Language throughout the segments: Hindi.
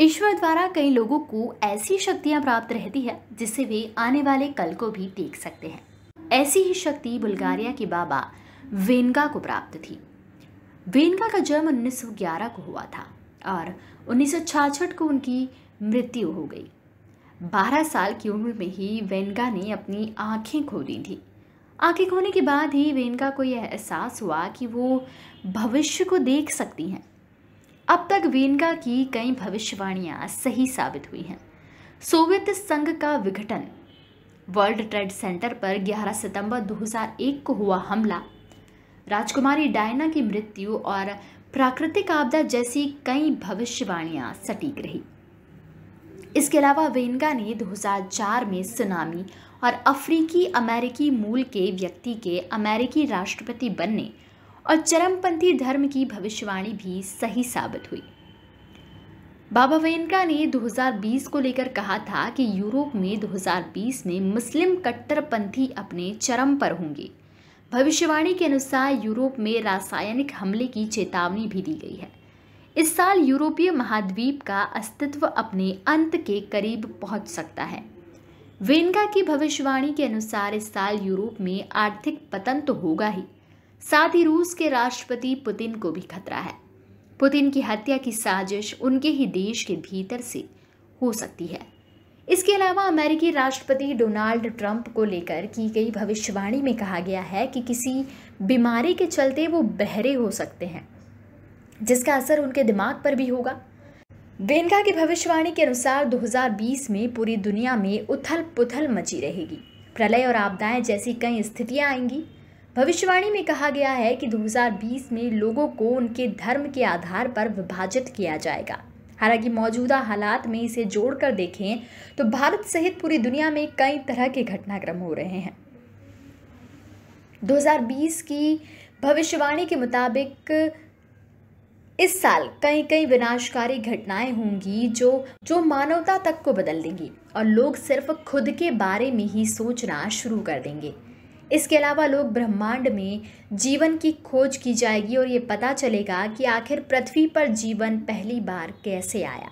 ईश्वर द्वारा कई लोगों को ऐसी शक्तियां प्राप्त रहती है जिससे वे आने वाले कल को भी देख सकते हैं ऐसी ही शक्ति बुल्गारिया के बाबा वेनगा को प्राप्त थी वेनगा का जन्म 1911 को हुआ था और उन्नीस को उनकी मृत्यु हो गई 12 साल की उम्र में ही वेनगा ने अपनी आंखें खो दी थी आंखें खोने के बाद ही वेनगा को यह एहसास हुआ कि वो भविष्य को देख सकती हैं अब तक वेनगा की कई भविष्यवाणियां सही साबित हुई हैं सोवियत संघ का विघटन वर्ल्ड ट्रेड सेंटर पर 11 सितंबर 2001 को हुआ हमला राजकुमारी डायना की मृत्यु और प्राकृतिक आपदा जैसी कई भविष्यवाणियां सटीक रही इसके अलावा वेनगा ने 2004 में सुनामी और अफ्रीकी अमेरिकी मूल के व्यक्ति के अमेरिकी राष्ट्रपति बनने और चरमपंथी धर्म की भविष्यवाणी भी सही साबित हुई बाबा वेनका ने 2020 को लेकर कहा था कि यूरोप में 2020 में मुस्लिम कट्टरपंथी अपने चरम पर होंगे भविष्यवाणी के अनुसार यूरोप में रासायनिक हमले की चेतावनी भी दी गई है इस साल यूरोपीय महाद्वीप का अस्तित्व अपने अंत के करीब पहुंच सकता है वेनका की भविष्यवाणी के अनुसार इस साल यूरोप में आर्थिक पतन तो होगा ही साथ ही रूस के राष्ट्रपति पुतिन को भी खतरा है पुतिन की हत्या की साजिश उनके ही देश के भीतर से हो सकती है इसके अलावा अमेरिकी राष्ट्रपति डोनाल्ड ट्रंप को लेकर की गई भविष्यवाणी में कहा गया है कि किसी बीमारी के चलते वो बहरे हो सकते हैं जिसका असर उनके दिमाग पर भी होगा वेनका की भविष्यवाणी के अनुसार 2020 में पूरी दुनिया में उथल पुथल मची रहेगी प्रलय और आपदाएं जैसी कई स्थितियां आएंगी भविष्यवाणी में कहा गया है कि 2020 में लोगों को उनके धर्म के आधार पर विभाजित किया जाएगा हालांकि मौजूदा हालात में इसे जोड़कर देखें तो भारत सहित पूरी दुनिया में कई तरह के घटनाक्रम हो रहे हैं 2020 की भविष्यवाणी के मुताबिक इस साल कई कई विनाशकारी घटनाएं होंगी जो जो मानवता तक को बदल देंगी और लोग सिर्फ खुद के बारे में ही सोचना शुरू कर देंगे इसके अलावा लोग ब्रह्मांड में जीवन की खोज की जाएगी और ये पता चलेगा कि आखिर पृथ्वी पर जीवन पहली बार कैसे आया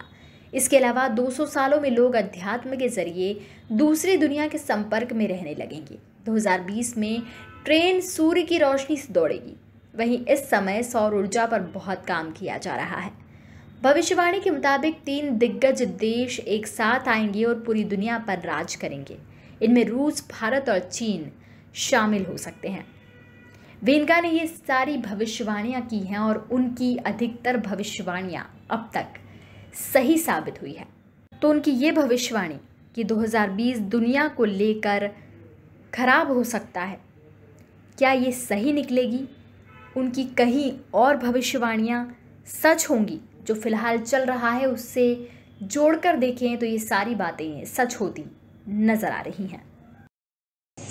इसके अलावा 200 सालों में लोग अध्यात्म के ज़रिए दूसरी दुनिया के संपर्क में रहने लगेंगे 2020 में ट्रेन सूर्य की रोशनी से दौड़ेगी वहीं इस समय सौर ऊर्जा पर बहुत काम किया जा रहा है भविष्यवाणी के मुताबिक तीन दिग्गज देश एक साथ आएंगे और पूरी दुनिया पर राज करेंगे इनमें रूस भारत और चीन शामिल हो सकते हैं वेनका ने ये सारी भविष्यवाणियाँ की हैं और उनकी अधिकतर भविष्यवाणियाँ अब तक सही साबित हुई है तो उनकी ये भविष्यवाणी कि 2020 दुनिया को लेकर खराब हो सकता है क्या ये सही निकलेगी उनकी कहीं और भविष्यवाणियाँ सच होंगी जो फ़िलहाल चल रहा है उससे जोड़कर देखें तो ये सारी बातें सच होती नज़र आ रही हैं